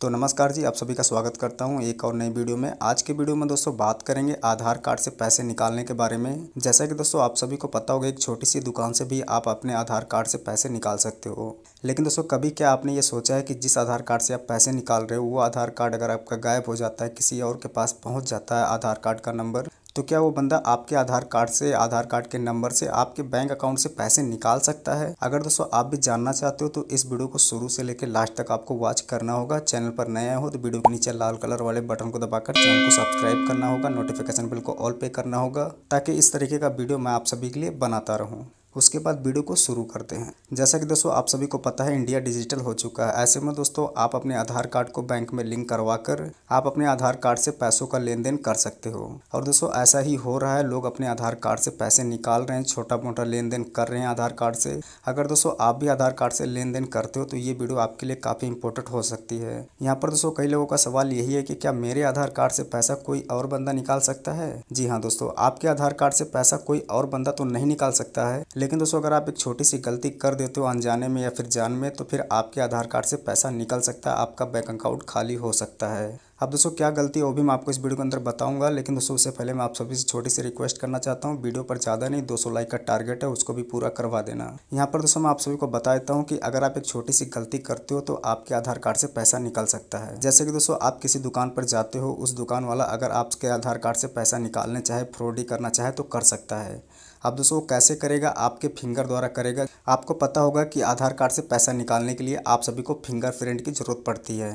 तो नमस्कार जी आप सभी का स्वागत करता हूं एक और नई वीडियो में आज के वीडियो में दोस्तों बात करेंगे आधार कार्ड से पैसे निकालने के बारे में जैसा कि दोस्तों आप सभी को पता होगा एक छोटी सी दुकान से भी आप अपने आधार कार्ड से पैसे निकाल सकते हो लेकिन दोस्तों कभी क्या आपने ये सोचा है कि जिस आधार कार्ड से आप पैसे निकाल रहे हो वो आधार कार्ड अगर आपका गायब हो जाता है किसी और के पास पहुँच जाता है आधार कार्ड का नंबर तो क्या वो बंदा आपके आधार कार्ड से आधार कार्ड के नंबर से आपके बैंक अकाउंट से पैसे निकाल सकता है अगर दोस्तों आप भी जानना चाहते हो तो इस वीडियो को शुरू से लेकर लास्ट तक आपको वॉच करना होगा चैनल पर नया हो तो वीडियो के नीचे लाल कलर वाले बटन को दबाकर चैनल को सब्सक्राइब करना होगा नोटिफिकेशन बिल को ऑल पे करना होगा ताकि इस तरीके का वीडियो मैं आप सभी के लिए बनाता रहूँ उसके बाद वीडियो को शुरू करते हैं जैसा कि दोस्तों आप सभी को पता है इंडिया डिजिटल हो चुका है ऐसे में दोस्तों आप अपने आधार कार्ड को बैंक में लिंक करवा कर आप अपने आधार कार्ड से पैसों का लेन देन कर सकते हो और दोस्तों ऐसा ही हो रहा है लोग अपने आधार कार्ड से पैसे निकाल रहे हैं छोटा मोटा लेन देन कर रहे हैं आधार कार्ड से अगर दोस्तों आप भी आधार कार्ड से लेन देन करते हो तो ये वीडियो आपके लिए काफ़ी इंपॉर्टेंट हो सकती है यहाँ पर दोस्तों कई लोगों का सवाल यही है कि क्या मेरे आधार कार्ड से पैसा कोई और बंदा निकाल सकता है जी हाँ दोस्तों आपके आधार कार्ड से पैसा कोई और बंदा तो नहीं निकाल सकता है लेकिन दोस्तों अगर आप एक छोटी सी गलती कर देते हो अनजाने में या फिर जान में तो फिर आपके आधार कार्ड से पैसा निकल सकता है आपका बैंक अकाउंट खाली हो सकता है अब दोस्तों क्या गलती है वो भी मैं आपको इस वीडियो के अंदर बताऊंगा लेकिन दोस्तों उससे पहले मैं आप सभी से छोटी सी रिक्वेस्ट करना चाहता हूं वीडियो पर ज़्यादा नहीं 200 लाइक का टारगेट है उसको भी पूरा करवा देना यहां पर दोस्तों मैं आप सभी को बता देता हूं कि अगर आप एक छोटी सी गलती करते हो तो आपके आधार कार्ड से पैसा निकल सकता है जैसे कि दोस्तों आप किसी दुकान पर जाते हो उस दुकान वाला अगर आपके आधार कार्ड से पैसा निकालने चाहे ही करना चाहे तो कर सकता है आप दोस्तों कैसे करेगा आपके फिंगर द्वारा करेगा आपको पता होगा कि आधार कार्ड से पैसा निकालने के लिए आप सभी को फिंगर प्रिंट की ज़रूरत पड़ती है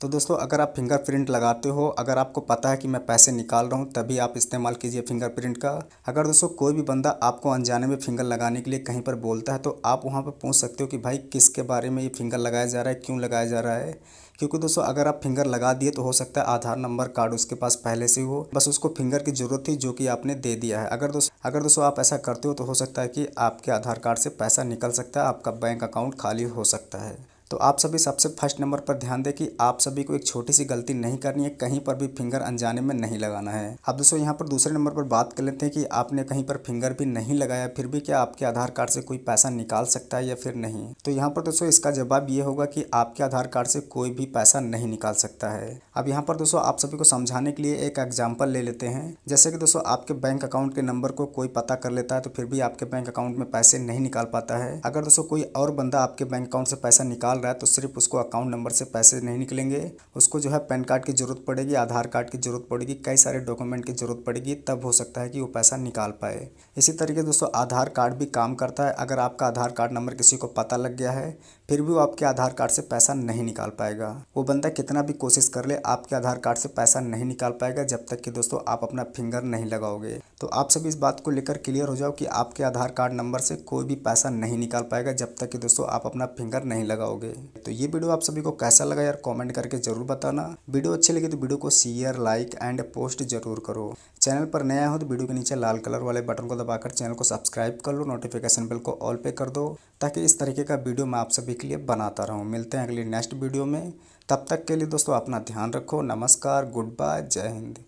तो दोस्तों अगर आप फिंगरप्रिंट लगाते हो अगर आपको पता है कि मैं पैसे निकाल रहा हूँ तभी आप इस्तेमाल कीजिए फिंगरप्रिंट का अगर दोस्तों कोई भी बंदा आपको अनजाने में फिंगर लगाने के लिए कहीं पर बोलता है तो आप वहाँ पर पूछ सकते हो कि भाई किसके बारे में ये फिंगर लगाया जा रहा है क्यों लगाया जा रहा है क्योंकि दोस्तों अगर आप फिंगर लगा दिए तो हो सकता है आधार नंबर कार्ड उसके पास पहले से हो बस उसको फिंगर की ज़रूरत थी जो कि आपने दे दिया है अगर दोस्तों अगर दोस्तों आप ऐसा करते हो तो हो सकता है कि आपके आधार कार्ड से पैसा निकल सकता है आपका बैंक अकाउंट खाली हो सकता है तो आप सभी सबसे फर्स्ट नंबर पर ध्यान दें कि आप सभी को एक छोटी सी गलती नहीं करनी है कहीं पर भी फिंगर अनजाने में नहीं लगाना है अब दोस्तों यहाँ पर दूसरे नंबर पर बात कर लेते हैं कि आपने कहीं पर फिंगर भी नहीं लगाया फिर भी क्या आपके आधार कार्ड से कोई पैसा निकाल सकता है या फिर नहीं तो यहाँ पर दोस्तों इसका जवाब ये होगा कि आपके आधार कार्ड से कोई भी पैसा नहीं निकाल सकता है अब यहाँ पर दोस्तों आप सभी को समझाने के लिए एक एग्जाम्पल ले लेते हैं जैसे कि दोस्तों आपके बैंक अकाउंट के नंबर को कोई पता कर लेता है तो फिर भी आपके बैंक अकाउंट में पैसे नहीं निकाल पाता है अगर दोस्तों कोई और बंदा आपके बैंक अकाउंट से पैसा निकाल निकाल रहा है तो सिर्फ उसको अकाउंट नंबर से पैसे नहीं निकलेंगे उसको जो है पैन कार्ड की ज़रूरत पड़ेगी आधार कार्ड की ज़रूरत पड़ेगी कई सारे डॉक्यूमेंट की ज़रूरत पड़ेगी तब हो सकता है कि वो पैसा निकाल पाए इसी तरीके दोस्तों आधार कार्ड भी काम करता है अगर आपका आधार कार्ड नंबर किसी को पता लग गया है फिर भी वो आपके आधार कार्ड से पैसा नहीं निकाल पाएगा वो बंदा कितना भी कोशिश कर ले आपके आधार कार्ड से पैसा नहीं निकाल पाएगा जब तक कि दोस्तों आप अपना फिंगर नहीं लगाओगे तो आप सभी इस बात को लेकर क्लियर हो जाओ कि आपके आधार कार्ड नंबर से कोई भी पैसा नहीं निकाल पाएगा जब तक कि दोस्तों आप अपना फिंगर नहीं लगाओगे तो ये वीडियो आप सभी को कैसा लगा यार कॉमेंट करके जरूर बताना वीडियो अच्छी लगी तो वीडियो को शेयर लाइक एंड पोस्ट जरूर करो चैनल पर नया हो तो वीडियो के नीचे लाल कलर वाले बटन को दबाकर चैनल को सब्सक्राइब कर लो नोटिफिकेशन बिल को ऑल पे कर दो ताकि इस तरीके का वीडियो मैं आप सभी के लिए बनाता रहूँ मिलते हैं अगली नेक्स्ट वीडियो में तब तक के लिए दोस्तों अपना ध्यान रखो नमस्कार गुड बाय जय हिंद